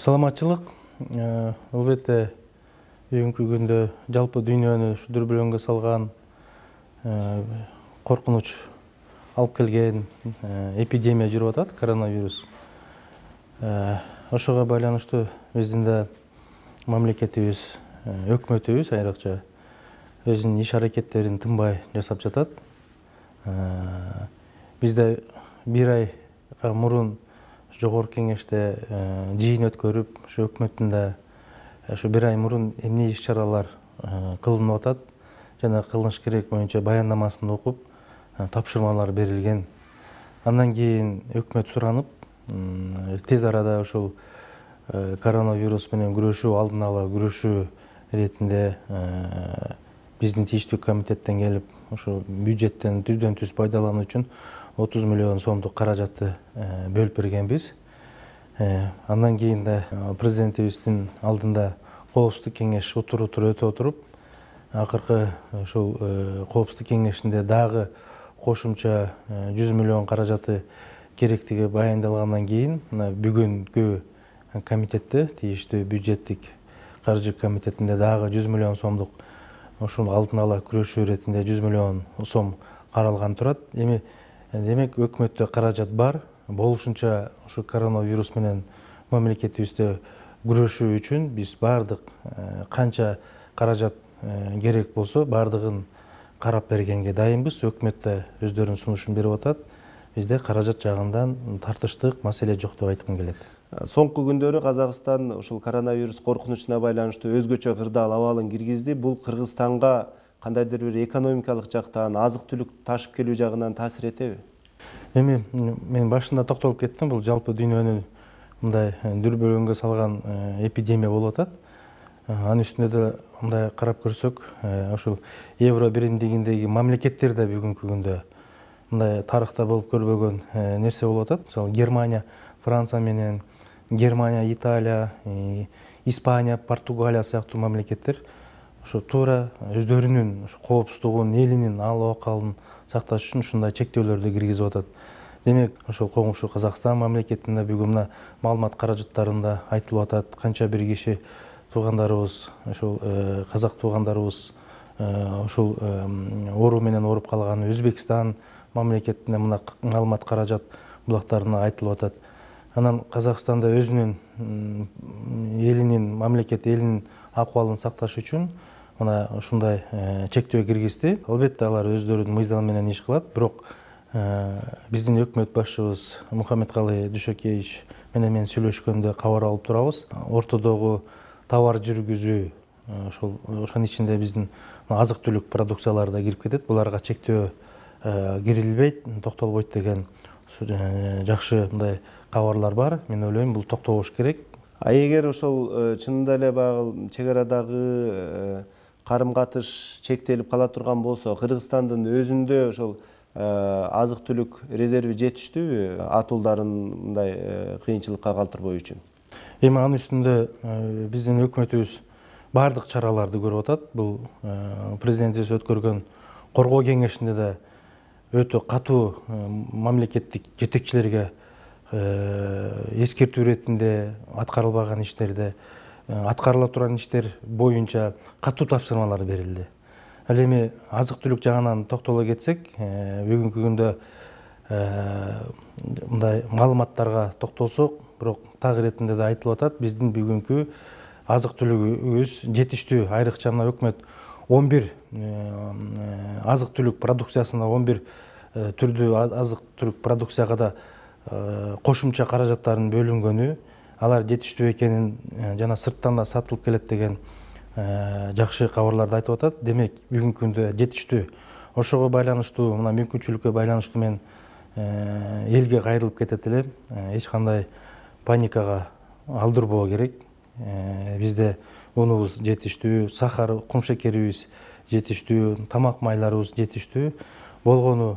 саламатчылык э, албетте бүгүнкү күндө жалпы дүйнөнү ушу салған салган э, коркунуч алып келген э, эпидемия жүрүп атат коронавирус ошого байланыштуу биздин да мамлекетибиз өкмөтүбүз айрыкча өзүнүн иш аракеттерин тынбай жасап жатат бизде бир айга мурун жогорку кеңеште э, жиын өткөрүп ушу өкмөттүн да э, ушу бир ай мурун эмне иш чаралар э, кылынып атат жана кылыныш керек боюнча баяндамасын окуп тапшырмалар берилген андан кийин өкмөт суранып тез арада ушул коронавирус менен күрөшүү алдын ала күрөшүү иретинде биздин тийиштүү комитеттен келип ушу бюджеттен түздөн түз пайдалануу үчүн отуз миллион сомдук каражатты э, бөлүп бергенбиз э, андан кийин да э, президентибиздин алдында коопсуздук кеңеш отуру туру өтө отуруп акыркы ушул коопсуздук кеңешинде дагы кошумча жүз миллион каражаты керектиги баяндалгандан кийин мына бүгүнкү комитетте тийиштүү бюджеттик каржы комитетинде дагы жүз миллион сомдук ушул алдын ала күрөшүү иретинде жүз миллион сом каралган турат эми демек өкмөттө каражат бар болушунча ушу коронавирус менен мамлекетибизде күрөшүү үчүн биз баардык э, канча каражат э, керек болсо баардыгын карап бергенге дайынбыз өкмөт да өздөрүнүн сунушун берип атат бизде каражат жагынан тартыштык маселе жок деп айткым келет э, соңку күндөрү казакстан ушул коронавирус коркунучуна байланыштуу өзгөчө кырдаал абалын киргизди бул кыргызстанга кандайдыр бир экономикалык жактан азык түлүк ташып келүү жагынан таасир этеби эми мен башында токтолуп кеттим бул жалпы дүйнөнү мындай э, дүрбөлөңгө салган э, эпидемия болуп атат э, анын үстүнө да мындай карап көрсөк ушул евро биримдигиндеги мамлекеттер да бүгүнкү күндө мындай тарыхта болуп көрбөгөн нерсе болуп атат мисалы германия франция менен германия италия испания португалия сыяктуу мамлекеттер ушу туура өздөрүнүн ушу коопсуздугун элинин ал абакалын сакташ үчүн ушундай чектөөлөрдү киргизип атат демек ошол коңшу казакстан мамлекетинде бүгүн мына маалымат каражаттарында айтылып атат канча бир киши туугандарыбыз ошол э, казак туугандарыбыз ушул э, э, оору менен ооруп калган өзбекстан мамлекетинде мына маалымат каражат булактарында айтылып атат анан казакстанда өзүнүн элинин мамлекет элинин акыбалын сакташ үчүн мына ушундай э, чектөө киргизди албетте алар өздөрүнүн мыйзамы менен иш кылат бирок э, биздин өкмөт башчыбыз мухаммедкалый дүйшөкеевич менен мен сүйлөшкөндө кабар алып турабыз ортодогу товар жүргүзүү э, ошол ошонун ичинде биздин азык түлүк продукциялары да кирип кетет буларга чектөө кирилбейт токтолбойт деген жакшы мындай кабарлар бар мен ойлойм бул токтобош керек а эгер ошол чынында эле баягы чек арадагы қарым қатыш чектеліп қала тұрған болса кыргызстандын өзінде ошол э, азық түлік резерві жетішті э, атуулдарын мындай кыйынчылыкка э, калтырбоо үчүн эми анын үстүндө биздин өкмөтүбүз баардык чараларды көрүп атат бул президентибиз өткөргөн коргоо кеңешинде да өтө катуу мамлекеттик жетекчилерге эскертүү иретинде аткарылбаган иштерди Э, аткарыла турган иштер боюнча катуу тапшырмалар берилди ал эми азык түлүк жагынан токтоло кетсек э, бүгүнкү күндө э, мындай маалыматтарга токтолсок бирок так иретинде да айтылып атат биздин бүгүнкү азык түлүгүбүз жетиштүү айрыкча мына өкмөт он бир азык түлүк продукциясына он бир түрдүү азык түлүк продукцияга да кошумча каражаттардын бөлүнгөнү алар жетиштүү экенин э, жана сырттан да сатылып келет деген э, жакшы кабарларды айтып атат демек бүгүнкү күндө жетиштүү ошого байланыштуу мына мүмкүнчүлүккө байланыштуу мен элге кайрылып кетет элем э, эч кандай паникага алдырбоо керек бизде унубуз жетиштүү сахар кумшекерибиз жетиштүү тамак майларыбыз жетиштүү болгону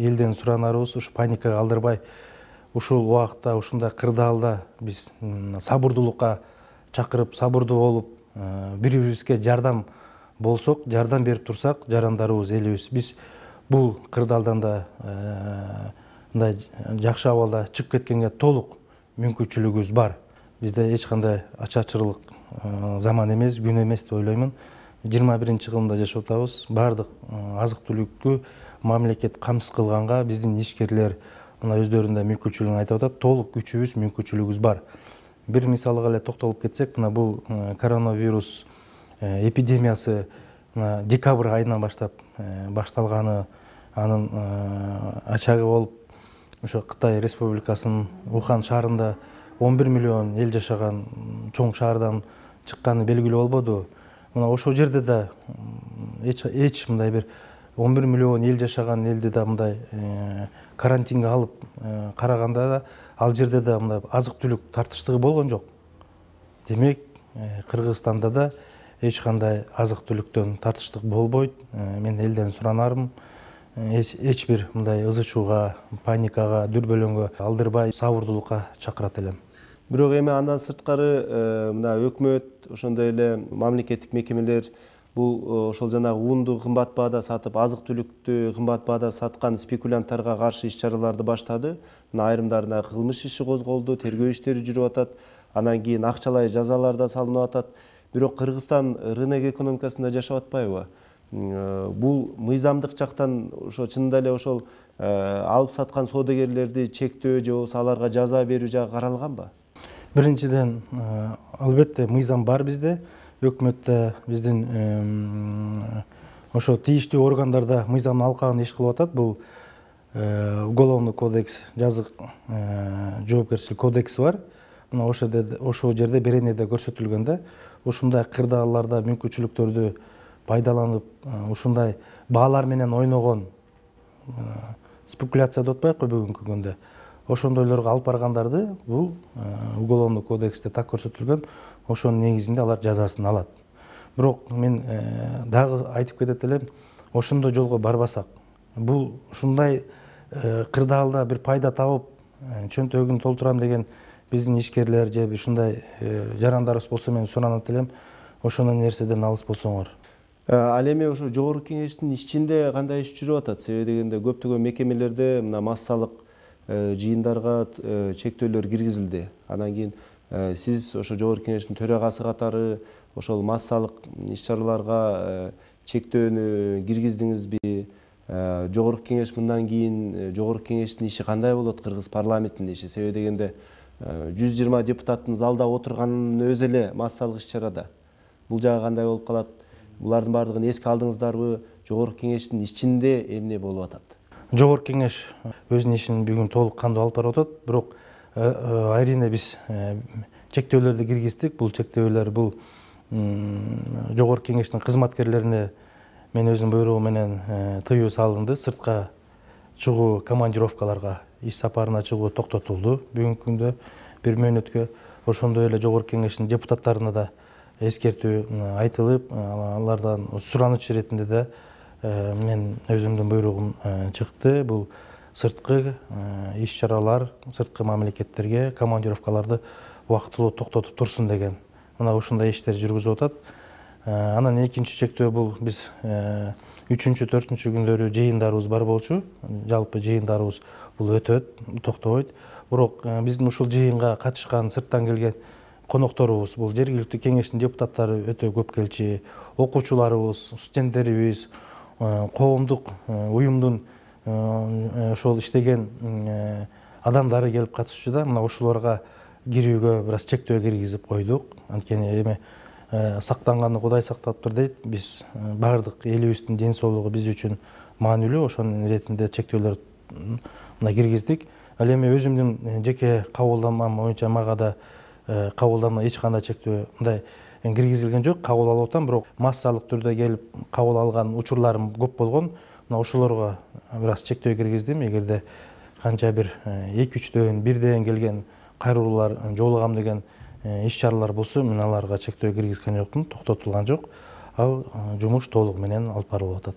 элден суранарыбыз ушу паникага алдырбай ушул убакта ушундай кырдаалда биз сабырдуулукка чакырып сабырдуу болуп бири э, бирибизге жардам болсок жардам берип турсак жарандарыбыз элибиз биз бул кырдаалдан да э, мындай жакшы абалда чыгып кеткенге толук мүмкүнчүлүгүбүз бар бизде эч кандай ачачырылык э, заман эмес күн эмес деп ойлоймун жыйырма биринчи кылымда жашап атабыз баардык азык түлүккө мамлекет камсыз кылганга биздин ишкерлер мына өздөрүнүн да мүмкүнчүлүгүн айтып атат толук күчүбүз мүмкүнчүлүгүбүз бар бир мисалга эле токтолуп кетсек мына бул коронавирус эпидемиясы мына декабрь айынан баштап башталганы анын очагы болуп ошо кытай республикасынын ухан шаарында 11 миллион эл жашаган чоң шаардан чыкканы белгилүү болбодубу мына ошол жерде да эч мындай бир 11 миллион ел жашаган элди да мындай э, карантинге алып э, қарағанда да ал жерде да мындай азық түлік тартыштығы болған жоқ демек э, қырғызстанда да кандай азық түліктен тартыштық болбойт мен элден сұранарым эч бир мындай ызычууга паникага дүрбөлөңгө алдырбай сабырдуулукка чакырат элем бирок эми андан сырткары мына өкмөт ошондой эле мамлекеттик мекемелер бул э, ошол жанагы унду кымбат баада сатып азык түлүктү кымбат баада саткан спекулянттарга каршы иш чараларды баштады мына айрымдарына кылмыш иши козголду тергөө иштери жүрүп атат анан кийин акчалай жазалар да салынып атат бирок кыргызстан рынок экономикасында жашап атпайбы э, бул мыйзамдык жактан ошо чынында эле ошол э, алып саткан соодагерлерди чектөө же болбосо аларга жаза берүү жагы каралганбы биринчиден албетте мыйзам бар бизде өкмөттө биздин ошо тийиштүү органдарда мыйзамдын алкагында иш кылып атат бул э, уголовный кодекс жазык э, жоопкерчилик кодекси бар мына ошол жерде ошол жерде беренеде көрсөтүлгөн да ушундай кырдаалдарда мүмкүнчүлүктөрдү пайдаланып э, ушундай баалар менен ойногон спекуляция деп атпайбыбы бүгүнкү күндө ошондойлорго алып баргандарды бул э, уголовный кодексте так көрсөтүлгөн ошонун негизинде алар жазасын алат бирок мен э, дагы айтып кетет элем ошондой жолго барбасак бул ушундай э, кырдаалда бир пайда табып чөнтөгүн толтурам деген биздин ишкерлер же бир ушундай жарандарыбыз болсо мен суранат элем ошондой нерседен алыс болсоңор ал эми ошо жогорку кеңештин ичинде кандай иш жүрүп атат себеби дегенде көптөгөн мекемелерде мына массалык Э, жыйындарга э, чектөөлөр киргизилди анан кийин э, сиз ошо жогорку кеңештин төрагасы катары ошол массалык иш чараларга чектөөнү киргиздиңизби жогорку кеңеш мындан кийин жогорку кеңештин иши кандай болот кыргыз парламенттин иши себеби дегенде жүз жыйырма депутаттын залда отурганынын өзү эле массалык иш чара да бул жагы кандай болуп калат булардын баардыгын эске алдыңыздарбы жогорку кеңештин ичинде эмне болуп атат жогорку кеңеш өзүнүн ишин бүгүн толук кандуу алып барып атат бирок әрине э, э, биз э, чектөөлөрдү киргиздик бул чектөөлөр бул жогорку кеңештин кызматкерлерине мен өзүмдүн буйругу менен тыюу салынды сыртка чыгуу командировкаларга иш сапарына чыгуу токтотулду бүгүнкү күндө бир мөөнөткө ошондой эле жогорку кеңештин депутаттарына да эскертүү айтылып алардан сураныч иретинде да Э, мен өзүмдүн буйругум э, чыкты бул сырткы э, иш чаралар сырткы мамлекеттерге командировкаларды убактылуу токтотуп турсун деген мына ушундай иштерди жүргүзүп атат анан экинчи чектөө бул биз үчүнчү төртүнчү күндөрү жыйындарыбыз бар болчу жалпы жыйындарыбыз бул өтөт токтобойт бирок биздин ушул жыйынга катышкан сырттан келген конокторубуз бул жергиликтүү кеңештин депутаттары өтө көп келчү окуучуларыбыз студенттерибиз Э, қоғамдық э, ұйымдың ошол э, іштеген адамдары келіп катышчу да мына ушуларга кирүүгө бираз чектөө киргизип койдук анткени эми сактанганды кудай сактаптыр дейт биз баардык элибиздин ден соолугу биз үчүн маанилүү ошонун иретинде чектөөлөр мына киргиздик ал эми өзүмдүн жеке кабылдамам боюнча мага да кабылдама эч кандай чектөө мындай мен жок жоқ қабыл алып атам бирок массалық түрдө келип кабыл алған учурларым көп болгон мына бир біраз чектөө киргиздим эгерде канча бир эки үчтөн бирден келген кайрылуулар э, жолугам деген иш э, чаралар болсо мен аларга чектөө киргизген жокмун токтотулган жок ал э, жумуш толугу менен алып барылып атат